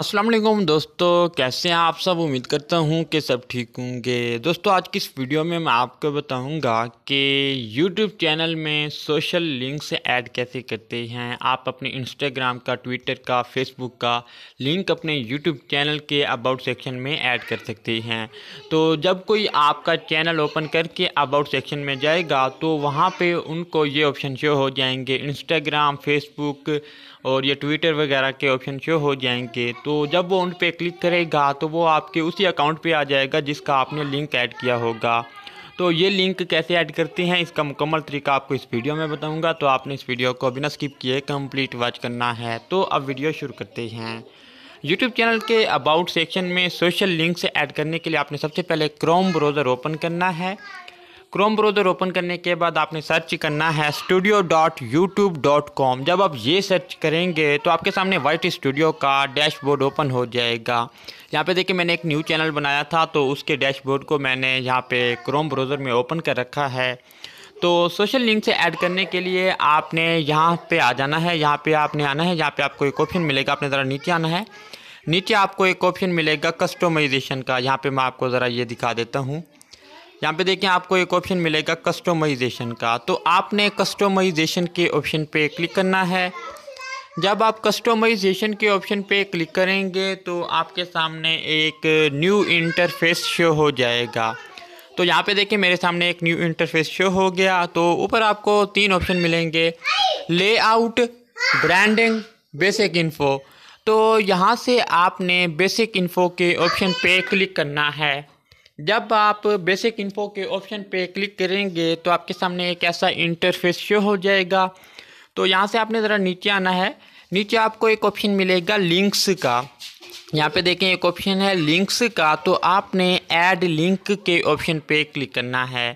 असलम दोस्तों कैसे हैं आप सब उम्मीद करता हूं कि सब ठीक होंगे दोस्तों आज की इस वीडियो में मैं आपको बताऊंगा कि YouTube चैनल में सोशल लिंक्स ऐड कैसे करते हैं आप अपने Instagram का Twitter का Facebook का लिंक अपने YouTube चैनल के अबाउट सेक्शन में ऐड कर सकते हैं तो जब कोई आपका चैनल ओपन करके अबाउट सेक्शन में जाएगा तो वहाँ पर उनको ये ऑप्शन शो हो जाएंगे इंस्टाग्राम फेसबुक और ये ट्विटर वगैरह के ऑप्शन शो हो जाएंगे तो जब वो उन पर क्लिक करेगा तो वो आपके उसी अकाउंट पे आ जाएगा जिसका आपने लिंक ऐड किया होगा तो ये लिंक कैसे ऐड करते हैं इसका मुकम्मल तरीका आपको इस वीडियो में बताऊंगा तो आपने इस वीडियो को बिना स्किप किए कंप्लीट वॉच करना है तो अब वीडियो शुरू करते हैं यूट्यूब चैनल के अबाउट सेक्शन में सोशल लिंक से ऐड करने के लिए आपने सबसे पहले क्रोम ब्राउज़र ओपन करना है क्रोम ब्राउज़र ओपन करने के बाद आपने सर्च करना है studio dot YouTube dot com जब आप ये सर्च करेंगे तो आपके सामने वाइट स्टूडियो का डैशबोर्ड ओपन हो जाएगा यहाँ पे देखिए मैंने एक न्यू चैनल बनाया था तो उसके डैशबोर्ड को मैंने यहाँ पे क्रोम ब्राउज़र में ओपन कर रखा है तो सोशल लिंक से ऐड करने के लिए आपने यहाँ पर आ जाना है यहाँ पर आपने आना है यहाँ पर आपको एक ऑप्शन मिलेगा आपने ज़रा नीचे आना है नीचे आपको एक ऑप्शन मिलेगा कस्टमाइजेशन का यहाँ पर मैं आपको ज़रा ये दिखा देता हूँ यहाँ पे देखें आपको एक ऑप्शन मिलेगा कस्टमाइजेशन का तो आपने कस्टमाइजेशन के ऑप्शन पे क्लिक करना है जब आप कस्टमाइजेशन के ऑप्शन पे क्लिक करेंगे तो आपके सामने एक न्यू इंटरफेस शो हो जाएगा तो यहाँ पे देखें मेरे सामने एक न्यू इंटरफेस शो हो गया तो ऊपर आपको तीन ऑप्शन मिलेंगे लेआउट ब्रांडिंग बेसिक इन्फो तो यहाँ से आपने बेसिक इन्फो के ऑप्शन पे क्लिक करना है जब आप बेसिक इन्फो के ऑप्शन पे क्लिक करेंगे तो आपके सामने एक ऐसा इंटरफेस शो हो जाएगा तो यहाँ से आपने ज़रा नीचे आना है नीचे आपको एक ऑप्शन मिलेगा लिंक्स का यहाँ पे देखें एक ऑप्शन है लिंक्स का तो आपने ऐड लिंक के ऑप्शन पे क्लिक करना है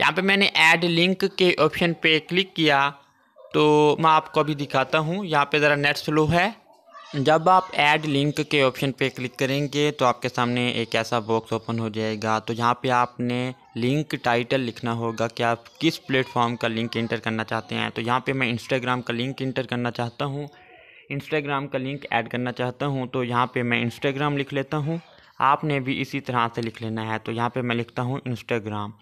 यहाँ पे मैंने ऐड लिंक के ऑप्शन पे क्लिक किया तो मैं आपको अभी दिखाता हूँ यहाँ पे ज़रा नेट स्लो है जब आप ऐड लिंक के ऑप्शन पे क्लिक करेंगे तो आपके सामने एक ऐसा बॉक्स ओपन हो जाएगा तो यहाँ पे आपने लिंक टाइटल लिखना होगा कि आप किस प्लेटफॉर्म का लिंक इंटर करना चाहते हैं तो यहाँ पे मैं इंस्टाग्राम का लिंक इंटर करना चाहता हूँ इंस्टाग्राम का लिंक ऐड करना चाहता हूँ तो यहाँ पर मैं इंस्टाग्राम लिख लेता हूँ आपने भी इसी तरह से लिख लेना है तो यहाँ पर मैं लिखता हूँ इंस्टाग्राम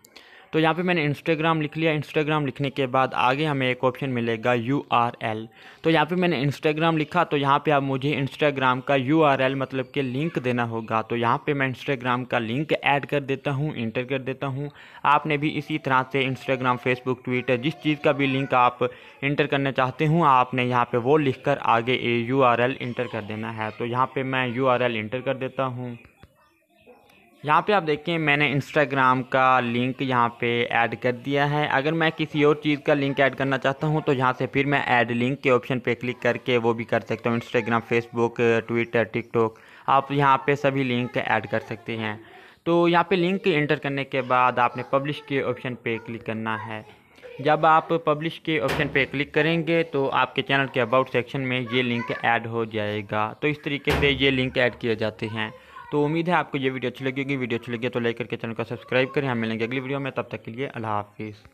तो यहाँ पे मैंने इंस्टाग्राम लिख लिया इंस्टाग्राम लिखने के बाद आगे हमें एक ऑप्शन मिलेगा यू आर एल तो यहाँ पे मैंने इंस्टाग्राम लिखा तो यहाँ पे आप मुझे इंस्टाग्राम का यू आर एल मतलब के लिंक देना होगा तो यहाँ पे मैं इंस्टाग्राम का लिंक ऐड कर देता हूँ इंटर कर देता हूँ आपने भी इसी तरह से इंस्टाग्राम फेसबुक ट्विटर जिस चीज़ का भी लिंक आप इंटर करना चाहते हूँ आपने यहाँ पर वो लिख कर आगे यू आर एल इंटर कर देना है तो यहाँ पर मैं यू आर एल इंटर कर देता हूँ यहाँ पे आप देखें मैंने इंस्टाग्राम का लिंक यहाँ पे ऐड कर दिया है अगर मैं किसी और चीज़ का लिंक ऐड करना चाहता हूँ तो यहाँ से फिर मैं ऐड लिंक के ऑप्शन पे क्लिक करके वो भी कर सकता हूँ इंस्टाग्राम फेसबुक ट्विटर टिकटॉक आप यहाँ पे सभी लिंक ऐड कर सकते हैं तो यहाँ पे लिंक इंटर करने के बाद आपने पब्लिश के ऑप्शन पर क्लिक करना है जब आप पब्लिश के ऑप्शन पर क्लिक करेंगे तो आपके चैनल के अबाउट सेक्शन में ये लिंक ऐड हो जाएगा तो इस तरीके से ये लिंक ऐड किए जाते हैं तो उम्मीद है आपको ये वीडियो अच्छी लगी होगी वीडियो अच्छी लगी तो लाइक करके चैनल को सब्सक्राइब करें हम मिलेंगे अगली वीडियो में तब तक के लिए अल्लाह हाफिज़